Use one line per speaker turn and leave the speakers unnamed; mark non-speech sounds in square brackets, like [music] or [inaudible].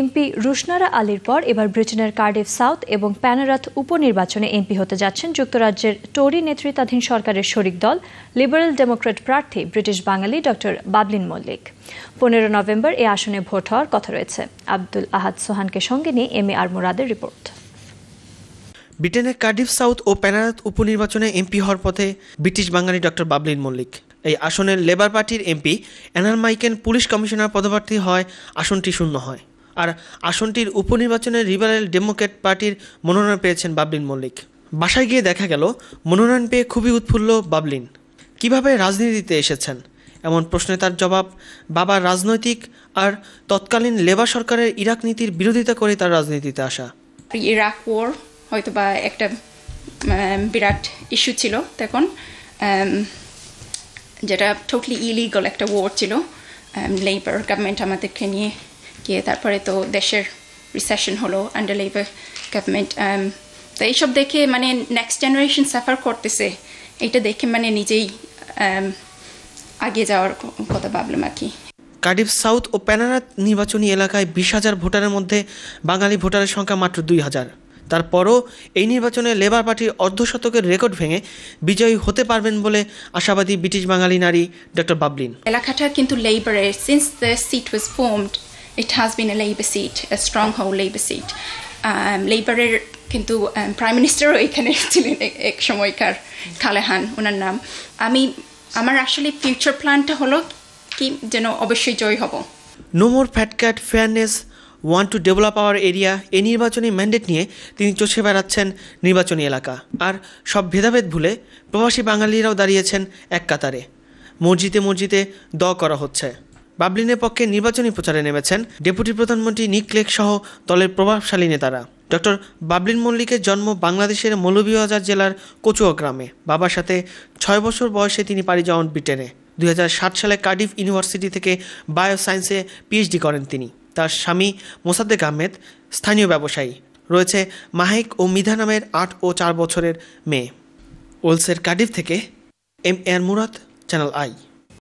MP Rushnara আলীর পর এবার ব্রিটেনের কার্ডেফ সাউথ এবং প্যানারাথ উপনির্বাচনে এমপি হতে যাচ্ছেন যুক্তরাজ্যের টরি নেতৃত্বাধীন সরকারের শরিক দল লিবারেল ডেমোক্রেট প্রার্থী ব্রিটিশ বাঙালি ডক্টর বাবলিন মল্লিক পনেরো নভেম্বর এ আসনে ভোট হওয়ার কথা রয়েছে আব্দুল আহাদ সোহানকে সঙ্গে নিয়ে এম এ আর মুরাদের রিপোর্ট
ব্রিটেনের কার্ডিফ সাউথ ও প্যানারাত উপনির্বাচনে এমপি হওয়ার পথে ব্রিটিশ বাঙালি ডক্টর বাবলিন মল্লিক এই আসনের লেবার পার্টির এমপি অ্যানার মাইকেন পুলিশ কমিশনার পদপ্রার্থী হয় আসনটি শূন্য হয় আর আসনটির উপনির্বাচনে লিবারেল ডেমোক্র্যাট পার্টির মনোনয়ন পেয়েছেন বাবলিন মল্লিক বাসায় গিয়ে দেখা গেল মনোনয়ন পেয়ে খুবই উৎফুল্ল বাবলিন কিভাবে রাজনীতিতে এসেছেন এমন প্রশ্নে তার জবাব বাবা রাজনৈতিক আর তৎকালীন লেবার সরকারের ইরাক নীতির বিরোধিতা করে তার রাজনীতিতে আসা
ইরাক ওয়ার হয়তো বা একটা বিরাট ইস্যু ছিল তখন যেটা টোটলি ইলিগাল একটা ওয়ার ছিল লেবার গভর্নমেন্ট আমাদেরকে নিয়ে গিয়ে তারপরে তো দেশের রিসেশন হলো আন্ডার লেবার গভর্নমেন্ট তো এইসব দেখে মানে নেক্সট জেনারেশন সাফার করতেছে এটা দেখে মানে নিজেই um, আগে যাওয়ার কথা ভাবলাম আর কি
কার্ডিফ সাউথ ও প্যানারা নির্বাচনী এলাকায় বিশ হাজার ভোটারের মধ্যে বাঙালি ভোটারের সংখ্যা মাত্র দুই হাজার তারপরও এই নির্বাচনে লেবার পার্টির অর্ধশতকের রেকর্ড ভেঙে বিজয়ী হতে পারবেন বলে আশাবাদী ব্রিটিশ বাঙালি নারী ডক্টর বাবলিন
এলাকাটা কিন্তু লেবারের since the seat was formed it has been a Labour seat, a stronghold Labour seat. Um, Labourer কিন্তু প্রাইম মিনিস্টার মিনিস্টারও এখানে [laughs] ছিলেন এক সময়কার কালেহান ওনার নাম আমি আমার আসলে ফিউচার প্ল্যানটা হলো কি যেন অবশ্যই জয় হব
no more fat cat fairness want to develop our area এই নির্বাচনী ম্যান্ডেট নিয়ে তিনি চষে বেড়াচ্ছেন নির্বাচনী এলাকা আর সব ভেদাভেদ ভুলে প্রবাসী বাঙালিরাও দাঁড়িয়েছেন এক কাতারে মসজিদে মসজিদে দ করা হচ্ছে বাবলিনের পক্ষে নির্বাচনী প্রচারে নেমেছেন ডেপুটি প্রধানমন্ত্রী নিকলেক সহ দলের প্রভাবশালী নেতারা ডক্টর বাবলিন মল্লিকের জন্ম বাংলাদেশের মৌলভীবাজার জেলার কচুয়া গ্রামে বাবার সাথে ছয় বছর বয়সে তিনি পাড়ি যাওয়ান ব্রিটেনে দুই সালে কার্ডিফ ইউনিভার্সিটি থেকে বায়ো সায়েন্সে পিএইচডি করেন তিনি তার স্বামী মোসাদ্দেক আহমেদ স্থানীয় ব্যবসায়ী রয়েছে মাহেক ও মিধা নামের আট ও চার বছরের মেয়ে ওলসের কার্ডিফ থেকে এম এর মুরাদ চ্যানেল আই